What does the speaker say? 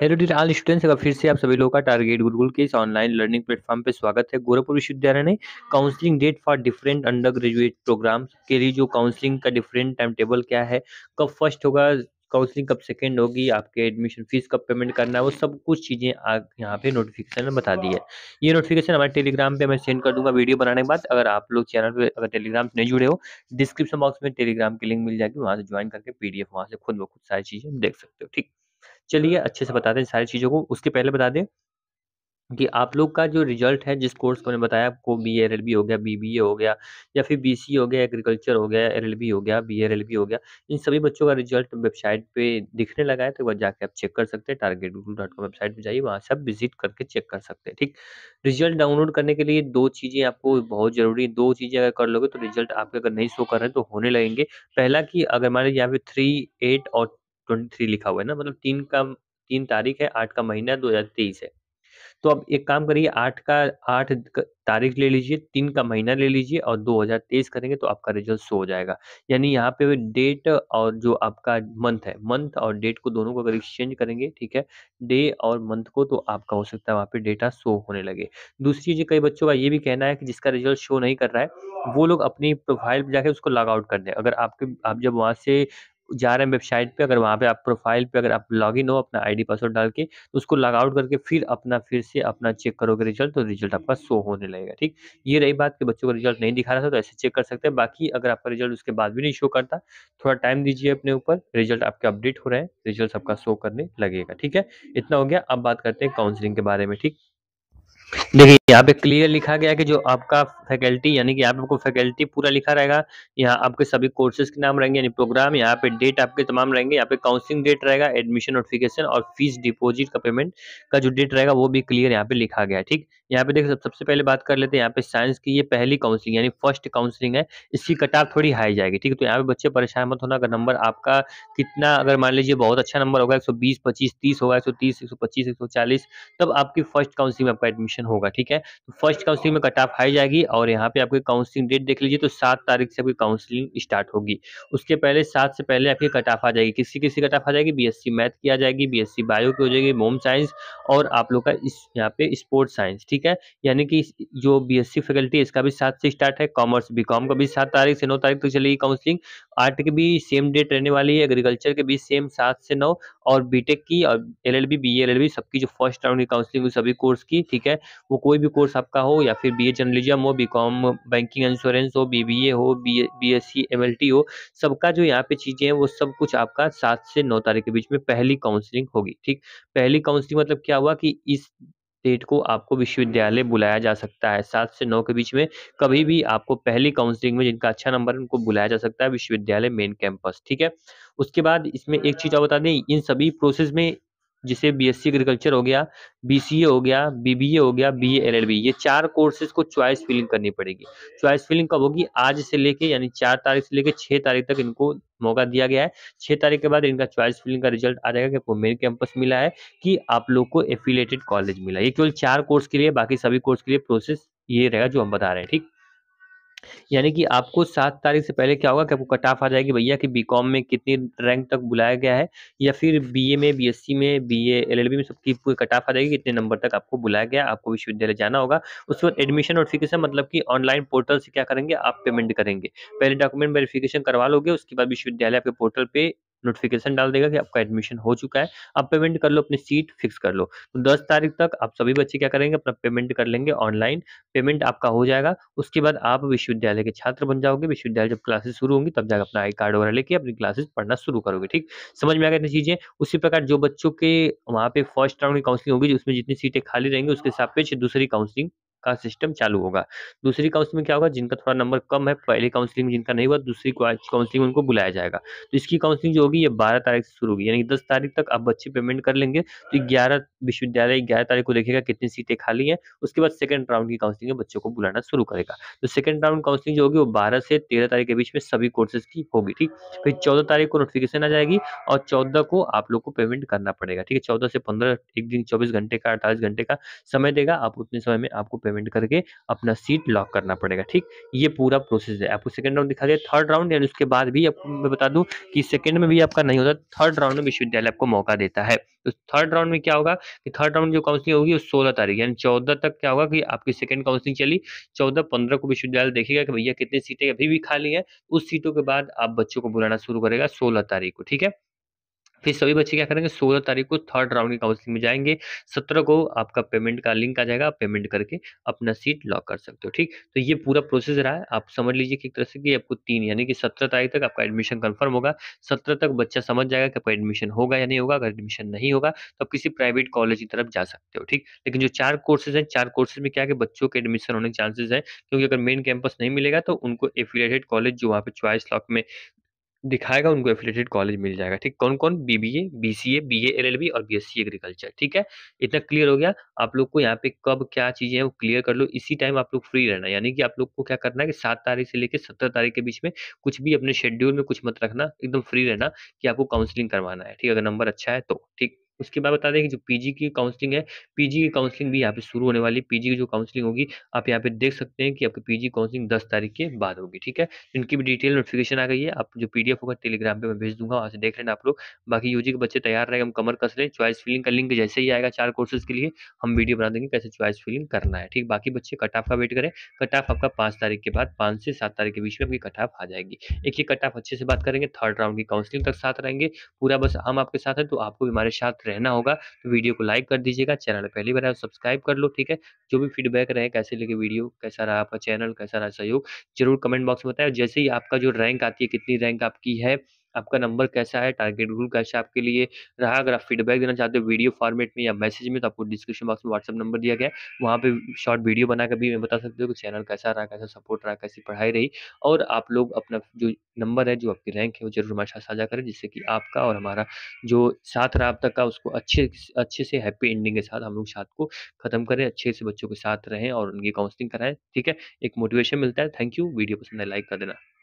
Hello D आल students अगर फिर से आप सभी लोगों का टारगेट गुरुकुल के इस ऑनलाइन लर्निंग प्लेटफॉर्म पर स्वागत है गोरखपुर विश्वविद्यालय ने counselling date for different undergraduate programme के लिए जो काउंसलिंग का डिफरेंट टाइम टेबल क्या है कब फर्स्ट होगा काउंसलिंग कब सेकेंड होगी आपके एडमिशन फीस कब पेमेंट करना है वो सब कुछ चीज़ें यहाँ पे नोटिफिकेशन में बता दी है ये नोटिफिकेशन हमारे टेलीग्राम पे मैं सेंड कर दूंगा वीडियो बनाने के बाद अगर आप लोग चैनल पे अगर टेलीग्राम से नहीं जुड़े हो डिस्क्रिप्शन बॉक्स में टेलीग्राम की लिंक मिल जाएगी वहाँ से ज्वाइन करके पी डी वहाँ से खुद ब खुद सारी चीज़ें देख सकते हो ठीक चलिए अच्छे से बता दें सारी चीज़ों को उसके पहले बता दें कि आप लोग का जो रिजल्ट है जिस कोर्स को मैंने बताया आपको बी एर एल बी हो गया बी बी ए हो गया या फिर बी सी हो गया एग्रीकल्चर हो गया एल एल बी हो गया बी एर एल बी हो गया इन सभी बच्चों का रिजल्ट वेबसाइट पे दिखने लगा है तो वह जाके आप चेक कर सकते हैं टारगेट गुरु डॉट कॉम वेबसाइट पर जाइए वहाँ से आप विजिट करके चेक कर सकते हैं ठीक रिजल्ट डाउनलोड करने के लिए दो चीज़ें आपको बहुत ज़रूरी दो चीज़ें अगर कर लोगे तो रिजल्ट आपके अगर नहीं शो कर रहे हैं तो होने लगेंगे पहला कि अगर मान लीजिए यहाँ पे थ्री एट और 23 लिखा हुआ है ना मतलब तीन का तीन तारीख है आठ का महीना है 2023 है। तो अब एक काम करिए आठ का आठ तारीख ले लीजिए, तीन का महीना ले लीजिए और 2023 करेंगे तो आपका रिज़ल्ट शो हो जाएगा। यानी यहाँ पे डेट और जो आपका मंथ है, मंथ और डेट को दोनों को अगर एक्सचेंज करेंगे, ठीक है? डे और मंथ को तो आपका हो सकता है वहाँ पे डेटा शो होने लगे। दूसरी चीज़ कई बच्चों का ये भी कहना है कि जिसका रिज़ल्ट शो नहीं कर रहा है, वो लोग अपनी प्रोफ़ाइल पर जाके उसको लॉग आउट कर दें। अगर आपके आप जब वहाँ से जा रहे हैं वेबसाइट पे अगर वहाँ पे आप प्रोफाइल पे अगर आप लॉगिन हो अपना आईडी पासवर्ड डाल के तो उसको लॉग आउट करके फिर अपना फिर से अपना चेक करोगे रिजल्ट तो रिजल्ट आपका शो होने लगेगा ठीक ये रही बात कि बच्चों का रिजल्ट नहीं दिखा रहा था तो ऐसे चेक कर सकते हैं बाकी अगर आपका रिजल्ट उसके बाद भी नहीं शो करता थोड़ा टाइम दीजिए अपने ऊपर रिजल्ट आपके अपडेट हो रहे हैं रिजल्ट आपका शो करने लगेगा ठीक है इतना हो गया अब बात करते हैं काउंसिलिंग के बारे में ठीक देखिए यहाँ पे क्लियर लिखा गया है कि जो आपका फैकल्टी यानी कि यहाँ पे आपको फैकल्टी पूरा लिखा रहेगा यहाँ आपके सभी कोर्सेज के नाम रहेंगे यानी प्रोग्राम यहाँ पे डेट आपके तमाम रहेंगे यहाँ पे काउंसलिंग डेट रहेगा एडमिशन नोटिफिकेशन और फीस डिपोजिट का पेमेंट का जो डेट रहेगा वो भी क्लियर यहाँ पे लिखा गया है ठीक यहाँ पे देखिए सबसे पहले बात कर लेते हैं यहाँ पे साइंस की ये पहली काउंसिलिंग यानी फर्स्ट काउंसिलिंग है इसकी कटाव थोड़ी हाई जाएगी ठीक है तो यहाँ पे बच्चे परेशान मत होना अगर नंबर आपका कितना अगर मान लीजिए बहुत अच्छा नंबर होगा एक सौ बीस पच्चीस तीस होगा एक सौ तीस एक सौ पच्चीस एक सौ चालीस तब आपकी फर्स्ट काउंसिलिंग में आपका एडमिशन होगा होगा ठीक है तो फर्स्ट काउंसिलिंग में कट ऑफ हाई जाएगी और यहाँ पे आपकी काउंसिलिंग डेट देख लीजिए तो सात तारीख से आपकी काउंसिलिंग स्टार्ट होगी उसके पहले सात से पहले आपकी कट ऑफ आ जाएगी किसी किसी कट ऑफ आ जाएगी बीएससी मैथ की आ जाएगी बीएससी बायो की हो जाएगी मोम साइंस और आप लोग का इस यहाँ पे स्पोर्ट्स साइंस ठीक है यानी कि जो बीएससी फैकल्टी इसका भी सात से स्टार्ट है कॉमर्स बी का भी सात तारीख से नौ तारीख तक चलेगी काउंसिलिंग आर्ट की भी सेम डेट रहने वाली है एग्रीकल्चर के भी सेम सात से नौ और बीटेक की और एल एल बी सबकी जो फर्स्ट राउंड की काउंसलिंग हुई सभी कोर्स की ठीक है वो कोई भी कोर्स आपका हो या फिर बी ए जर्नलिज्म हो कॉम बैंकिंग इंश्योरेंस हो बीबीए हो B S C M L T हो सबका जो यहाँ पे चीज़ें हैं वो सब कुछ आपका सात से नौ तारीख के बीच में पहली काउंसलिंग होगी ठीक पहली काउंसलिंग मतलब क्या हुआ कि इस डेट को आपको विश्वविद्यालय बुलाया जा सकता है सात से नौ के बीच में कभी भी आपको पहली काउंसलिंग में जिनका अच्छा नंबर है उनको बुलाया जा सकता है विश्वविद्यालय मेन कैंपस ठीक है उसके बाद इसमें एक चीज़ और बता दें इन सभी प्रोसेस में जिसे बी एस सी एग्रीकल्चर हो गया बी सी ए हो गया बी हो गया B A L L B ये चार कोर्सेज को चॉइस फिलिंग करनी पड़ेगी चॉइस फिलिंग कब होगी आज से लेके यानी चार तारीख से लेके छः तारीख तक इनको मौका दिया गया है छः तारीख के बाद इनका चॉइस फिलिंग का रिजल्ट आ जाएगा कि आपको मेन कैंपस मिला है कि आप लोग को एफिलेटेड कॉलेज मिला ये केवल चार कोर्स के लिए बाकी सभी कोर्स के लिए प्रोसेस ये रहेगा जो हम बता रहे हैं ठीक यानी कि आपको सात तारीख से पहले क्या होगा कि आपको कट ऑफ आ जाएगी भैया कि बीकॉम में कितनी रैंक तक बुलाया गया है या फिर बीए में बीएससी में बीए एलएलबी में सबकी पूरी कट ऑफ आ जाएगी कितने नंबर तक आपको बुलाया गया आपको विश्वविद्यालय जाना होगा उसके बाद एडमिशन नोटिफिकेशन मतलब कि ऑनलाइन पोर्टल से क्या करेंगे आप पेमेंट करेंगे पहले डॉक्यूमेंट वेरिफिकेशन करवा लोगे उसके बाद विश्वविद्यालय आपके पोर्टल पर नोटिफिकेशन डाल देगा कि आपका एडमिशन हो चुका है आप पेमेंट कर लो अपनी सीट फिक्स कर लो तो दस तारीख तक आप सभी बच्चे क्या करेंगे अपना पेमेंट कर लेंगे ऑनलाइन पेमेंट आपका हो जाएगा उसके बाद आप विश्वविद्यालय के छात्र बन जाओगे विश्वविद्यालय जब क्लासेस शुरू होंगी तब जाकर अपना आई कार्ड वगैरह लेके अपनी क्लासेस पढ़ना शुरू करोगे ठीक समझ में आ गया चीज़ें उसी प्रकार जो बच्चों के वहाँ पे फर्स्ट राउंड की काउंसिलिंग होगी उसमें जितनी सीटें खाली रहेंगी उसके सापेक्ष दूसरी काउंसिलिंग का सिस्टम चालू होगा दूसरी काउंसलिंग में क्या होगा जिनका थोड़ा नंबर कम है पहली काउंसलिंग जिनका नहीं हुआ दूसरी काउंसलिंग में उनको बुलाया जाएगा तो इसकी काउंसलिंग जो होगी ये बारह तारीख से शुरू होगी यानी दस तारीख तक आप बच्चे पेमेंट कर लेंगे तो ग्यारह विश्वविद्यालय ग्यारह तारीख को देखेगा कितनी सीटें खाली हैं उसके बाद सेकंड राउंड की काउंसलिंग में बच्चों को बुलाना शुरू करेगा तो सेकंड राउंड काउंसलिंग जो होगी वो बारह से तेरह तारीख के बीच में सभी कोर्सेज की होगी ठीक फिर चौदह तारीख को नोटिफिकेशन आ जाएगी और चौदह को आप लोग को पेमेंट करना पड़ेगा ठीक है चौदह से पंद्रह एक दिन चौबीस घंटे का अड़तालीस घंटे का समय देगा आप उतने समय में आपको पेमेंट पेमेंट करके अपना सीट लॉक करना पड़ेगा ठीक ये पूरा प्रोसेस है आपको सेकंड राउंड दिखा दिया थर्ड राउंड यानी उसके बाद भी आपको मैं बता दूं कि सेकंड में भी आपका नहीं होता थर्ड राउंड में विश्वविद्यालय आपको मौका देता है तो थर्ड राउंड में क्या होगा कि थर्ड राउंड जो काउंसिलिंग होगी वो सोलह तारीख यानी चौदह तक क्या होगा कि आपकी सेकंड काउंसिलिंग चली चौदह पंद्रह को विश्वविद्यालय देखेगा कि भैया कितनी सीटें अभी भी खाली है उस सीटों के बाद आप बच्चों को बुलाना शुरू करेगा सोलह तारीख को ठीक है फिर सभी बच्चे क्या करेंगे सोलह तारीख को थर्ड राउंड की काउंसिलिंग में जाएंगे सत्रह को आपका पेमेंट का लिंक आ जाएगा आप पेमेंट करके अपना सीट लॉक कर सकते हो ठीक तो ये पूरा प्रोसेस रहा है आप समझ लीजिए कि एक तरह से कि आपको तीन यानी कि सत्रह तारीख तक आपका एडमिशन कन्फर्म होगा सत्रह तक बच्चा समझ जाएगा कि आपका एडमिशन होगा या नहीं होगा अगर एडमिशन नहीं होगा तो आप किसी प्राइवेट कॉलेज की तरफ जा सकते हो ठीक लेकिन जो चार कोर्सेज हैं चार कोर्सेज में क्या है बच्चों के एडमिशन होने के चांसेज हैं क्योंकि अगर मेन कैंपस नहीं मिलेगा तो उनको एफिलेटेड कॉलेज जो वहाँ पे चॉइस लॉक में दिखाएगा उनको एफिलेटेड कॉलेज मिल जाएगा ठीक कौन कौन BBA B BA LLB C A B L L B और बी एस सी एग्रीकल्चर ठीक है इतना क्लियर हो गया आप लोग को यहाँ पे कब क्या चीज़ें हैं वो क्लियर कर लो इसी टाइम आप लोग फ्री रहना यानी कि आप लोग को क्या करना है कि सात तारीख से लेकर सत्रह तारीख के बीच में कुछ भी अपने शेड्यूल में कुछ मत रखना एकदम फ्री रहना कि आपको काउंसिलिंग करवाना है ठीक अगर नंबर अच्छा है तो ठीक उसके बाद बता दें कि जो पीजी की काउंसलिंग है पीजी की काउंसलिंग भी यहाँ पे शुरू होने वाली पीजी की जो काउंसलिंग होगी आप यहाँ पे देख सकते हैं कि आपकी पीजी काउंसलिंग दस तारीख के बाद होगी ठीक है इनकी भी डिटेल नोटिफिकेशन आ गई है आप जो पीडीएफ होगा टेलीग्राम पे मैं भेज दूंगा वहाँ से देख लेना आप लोग बाकी यूजी के बच्चे तैयार रहे हम कमर कस रहे चॉइस फिलिंग का लिंक जैसे ही आएगा चार कोर्सेज के लिए हम वीडियो बना देंगे कैसे चॉइस फिलिंग करना है ठीक बाकी बच्चे कट ऑफ का वेट करें कट ऑफ आपका पाँच तारीख के बाद पाँच से सात तारीख के बीच में आपकी कट ऑफ आ जाएगी एक ही कट ऑफ अच्छे से बात करेंगे थर्ड राउंड की काउंसलिंग तक साथ रहेंगे पूरा बस हम आपके साथ हैं तो आपको भी हमारे साथ रहना होगा तो वीडियो को लाइक कर दीजिएगा चैनल पहली बार सब्सक्राइब कर लो ठीक है जो भी फीडबैक रहे कैसे लगे वीडियो कैसा रहा आपका चैनल कैसा रहा सहयोग जरूर कमेंट बॉक्स में बताए जैसे ही आपका जो रैंक आती है कितनी रैंक आपकी है आपका नंबर कैसा है टारगेट ग्रुप कैसा है आपके लिए रहा अगर आप फीडबैक देना चाहते हो वीडियो फॉर्मेट में या मैसेज में तो आपको डिस्क्रिप्शन बॉक्स में व्हाट्सअप नंबर दिया गया है वहाँ पर शॉर्ट वीडियो बनाकर भी मैं बता सकते हो कि चैनल कैसा रहा कैसा सपोर्ट रहा कैसी पढ़ाई रही और आप लोग अपना जो नंबर है जो आपकी रैंक है वो जरूर हमारे साथ साझा करें जिससे कि आपका और हमारा जो साथ रहा अब तक का उसको अच्छे अच्छे से हैप्पी एंडिंग के साथ हम लोग साथ को खत्म करें अच्छे से बच्चों के साथ रहें और उनकी काउंसलिंग कराएं ठीक है एक मोटिवेशन मिलता है थैंक यू वीडियो पसंद है लाइक कर देना